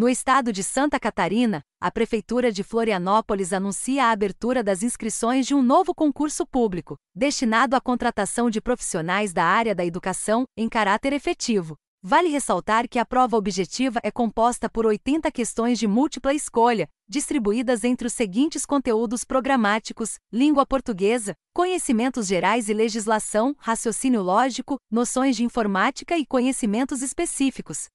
No estado de Santa Catarina, a Prefeitura de Florianópolis anuncia a abertura das inscrições de um novo concurso público, destinado à contratação de profissionais da área da educação, em caráter efetivo. Vale ressaltar que a prova objetiva é composta por 80 questões de múltipla escolha, distribuídas entre os seguintes conteúdos programáticos: língua portuguesa, conhecimentos gerais e legislação, raciocínio lógico, noções de informática e conhecimentos específicos.